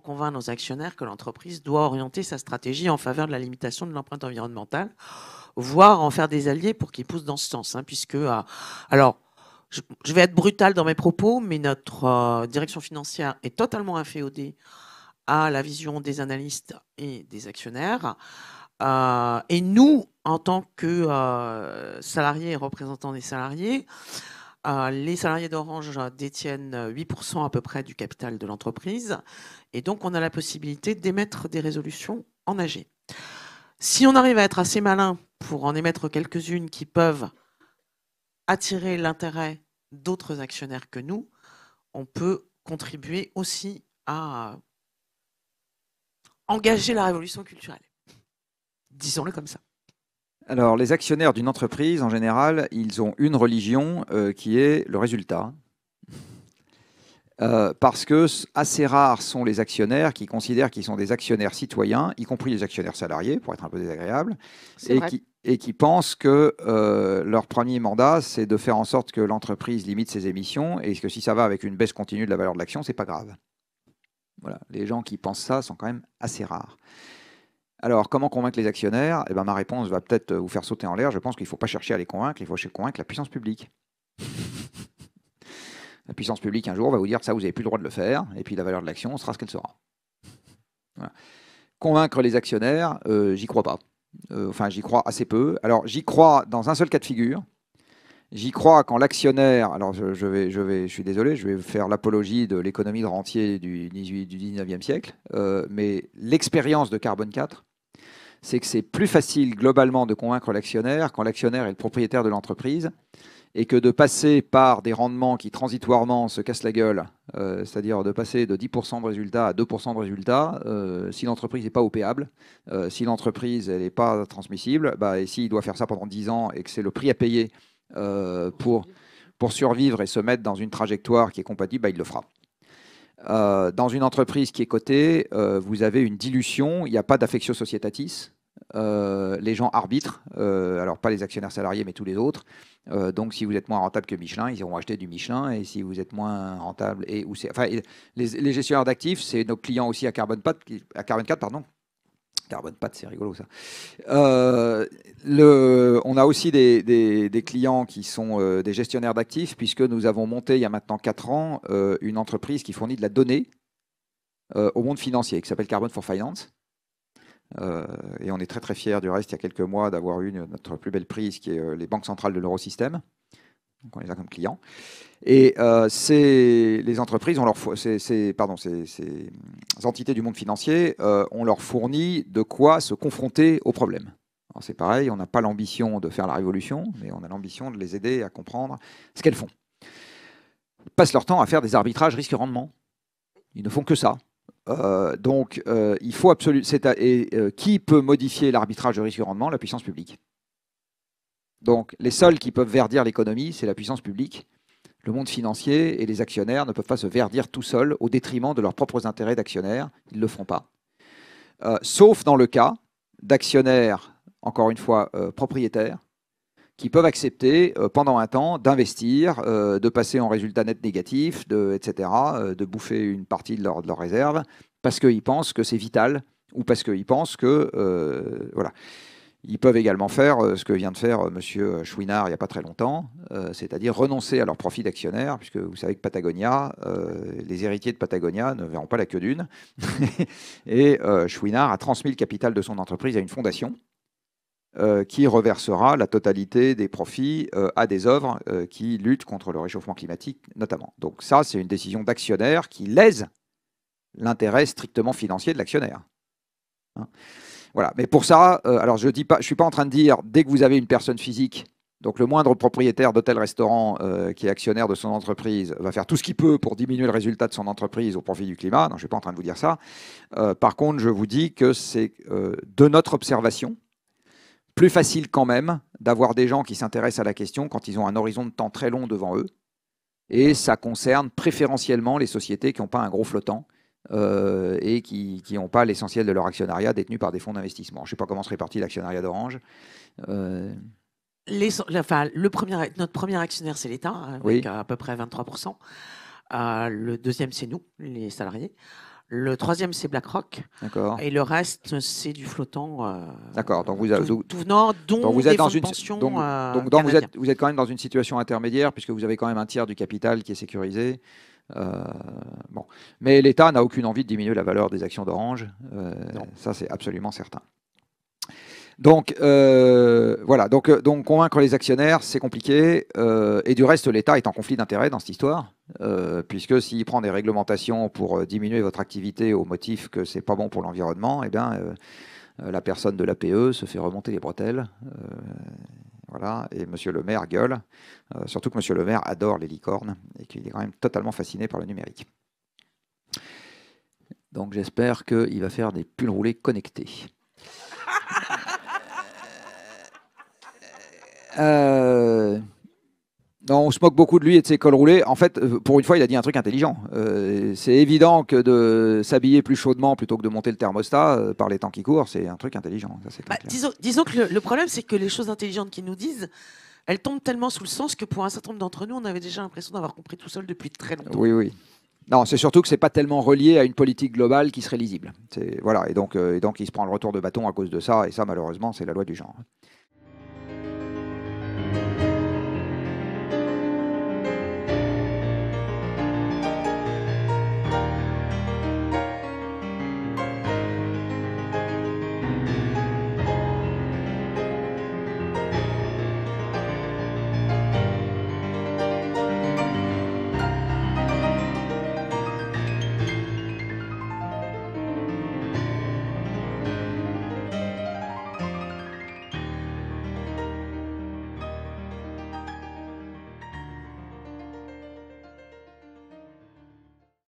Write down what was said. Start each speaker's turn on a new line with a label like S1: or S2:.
S1: convaincre convainc nos actionnaires que l'entreprise doit orienter sa stratégie en faveur de la limitation de l'empreinte environnementale, voire en faire des alliés pour qu'ils poussent dans ce sens. Hein, puisque, euh, alors, je, vais être brutal dans mes propos, mais notre euh, direction financière est totalement inféodée à la vision des analystes et des actionnaires. Euh, et nous, en tant que salariés et représentants des salariés, euh, les salariés d'Orange détiennent 8% à peu près du capital de l'entreprise. Et donc, on a la possibilité d'émettre des résolutions en AG. Si on arrive à être assez malin pour en émettre quelques-unes qui peuvent attirer l'intérêt d'autres actionnaires que nous, on peut contribuer aussi à engager la révolution culturelle. Disons-le comme ça.
S2: Alors, les actionnaires d'une entreprise, en général, ils ont une religion euh, qui est le résultat. Euh, parce que assez rares sont les actionnaires qui considèrent qu'ils sont des actionnaires citoyens, y compris les actionnaires salariés, pour être un peu désagréable, et qui, pensent que euh, leur premier mandat, c'est de faire en sorte que l'entreprise limite ses émissions, et que si ça va avec une baisse continue de la valeur de l'action, c'est pas grave. Voilà, les gens qui pensent ça sont quand même assez rares. Alors, comment convaincre les actionnaires Eh ben, ma réponse va peut-être euh, vous faire sauter en l'air. Je pense qu'il ne faut pas chercher à les convaincre, il faut chercher convaincre la puissance publique. la puissance publique, un jour, va vous dire ça, vous n'avez plus le droit de le faire, et puis la valeur de l'action, sera ce qu'elle sera. Convaincre les actionnaires, euh, j'y crois pas. Euh, enfin, j'y crois assez peu. Alors, j'y crois dans un seul cas de figure. J'y crois quand l'actionnaire, alors je, vais, je, vais, je suis désolé, je vais faire l'apologie de l'économie de rentier du, 18, 19e siècle, mais l'expérience de Carbone 4 c'est que c'est plus facile globalement de convaincre l'actionnaire quand l'actionnaire est le propriétaire de l'entreprise et que de passer par des rendements qui transitoirement se cassent la gueule, euh, c'est-à-dire de passer de 10% de résultat à 2% de résultat, euh, si l'entreprise n'est pas opéable, euh, si l'entreprise n'est pas transmissible, bah, et s'il doit faire ça pendant 10 ans et que c'est le prix à payer pour, pour survivre et se mettre dans une trajectoire qui est compatible, bah, il le fera. Euh, dans une entreprise qui est cotée, euh, vous avez une dilution, il n'y a pas d'affectio societatis. Euh, les gens arbitrent, alors pas les actionnaires salariés, mais tous les autres. donc, si vous êtes moins rentable que Michelin, ils iront acheter du Michelin. Et si vous êtes moins rentable, et, enfin, les, gestionnaires d'actifs, c'est nos clients aussi à Carbone à Carbon 4 pardon, Carbone pâte, c'est rigolo ça. Euh, on a aussi des, clients qui sont euh, des gestionnaires d'actifs, puisque nous avons monté il y a maintenant 4 ans euh, une entreprise qui fournit de la donnée au monde financier, qui s'appelle Carbon for Finance. et on est très très fiers du reste, il y a quelques mois, d'avoir eu notre plus belle prise, qui est les banques centrales de l'eurosystème donc on les a comme clients. Et euh, ces, les entreprises, leur, pardon, entités du monde financier, euh, on leur fournit de quoi se confronter aux problèmes. C'est pareil, on n'a pas l'ambition de faire la révolution, mais on a l'ambition de les aider à comprendre ce qu'elles font. Ils passent leur temps à faire des arbitrages risque-rendement. Ils ne font que ça. Euh, donc, euh, il faut absolument. qui peut modifier l'arbitrage de risque-rendement La puissance publique. Donc les seuls qui peuvent verdir l'économie, c'est la puissance publique. Le monde financier et les actionnaires ne peuvent pas se verdir tout seuls au détriment de leurs propres intérêts d'actionnaires. Ils ne le feront pas. Euh, sauf dans le cas d'actionnaires, encore une fois, euh, propriétaires, qui peuvent accepter euh, pendant un temps d'investir, de passer en résultat net négatif, de, etc., de bouffer une partie de leurs de leur réserve, parce qu'ils pensent que c'est vital ou parce qu'ils pensent que... voilà. Ils peuvent également faire euh, ce que vient de faire euh, M. Euh, Chouinard il n'y a pas très longtemps, c'est-à-dire renoncer à leur profits d'actionnaires, puisque vous savez que Patagonia, les héritiers de Patagonia ne verront pas la queue d'une. et euh, a transmis le capital de son entreprise à une fondation qui reversera la totalité des profits à des œuvres qui luttent contre le réchauffement climatique notamment. Donc ça, c'est une décision d'actionnaire qui lèse l'intérêt strictement financier de l'actionnaire. Hein. Voilà. Mais pour ça, euh, alors je ne suis pas en train de dire dès que vous avez une personne physique, donc le moindre propriétaire d'hôtel-restaurant euh, qui est actionnaire de son entreprise va faire tout ce qu'il peut pour diminuer le résultat de son entreprise au profit du climat. Non, je suis pas en train de vous dire ça. Euh, par contre, je vous dis que c'est de notre observation plus facile quand même d'avoir des gens qui s'intéressent à la question quand ils ont un horizon de temps très long devant eux. Et ça concerne préférentiellement les sociétés qui n'ont pas un gros flottant euh, et qui n'ont pas l'essentiel de leur actionnariat détenu par des fonds d'investissement. Je ne sais pas comment se répartit l'actionnariat d'Orange. Euh,
S1: enfin, le premier, notre premier actionnaire, c'est l'État, hein, avec à peu près 23%. Euh, le deuxième, c'est nous, les salariés. Le troisième, c'est BlackRock. D'accord. Et le reste, c'est du flottant.
S2: D'accord. Donc vous, vous êtes dans une pension, donc, vous, êtes, vous êtes quand même dans une situation intermédiaire puisque vous avez quand même un tiers du capital qui est sécurisé euh, bon. Mais l'État n'a aucune envie de diminuer la valeur des actions d'Orange. Euh, ça, c'est absolument certain. Donc euh, voilà, donc, convaincre les actionnaires, c'est compliqué. et du reste, l'État est en conflit d'intérêts dans cette histoire, puisque s'il prend des réglementations pour diminuer votre activité au motif que c'est pas bon pour l'environnement, eh bien, la personne de l'APE se fait remonter les bretelles. Voilà, et Monsieur le maire gueule, euh, surtout que Monsieur le maire adore les licornes et qu'il est quand même totalement fasciné par le numérique. Donc j'espère qu'il va faire des pulls roulés connectés. Euh, on se moque beaucoup de lui et de ses cols roulés. En fait, euh, pour une fois, il a dit un truc intelligent. Euh, c'est évident que de s'habiller plus chaudement plutôt que de monter le thermostat euh, par les temps qui courent, c'est un truc intelligent. Bah, disons,
S1: que le, problème, c'est que les choses intelligentes qu'ils nous disent, elles tombent tellement sous le sens que pour un certain nombre d'entre nous, on avait déjà l'impression d'avoir compris tout seul depuis très longtemps. Oui, oui.
S2: Non, c'est surtout que c'est pas tellement relié à une politique globale qui serait lisible. Voilà, et donc, et donc il se prend le retour de bâton à cause de ça, et ça malheureusement c'est la loi du genre.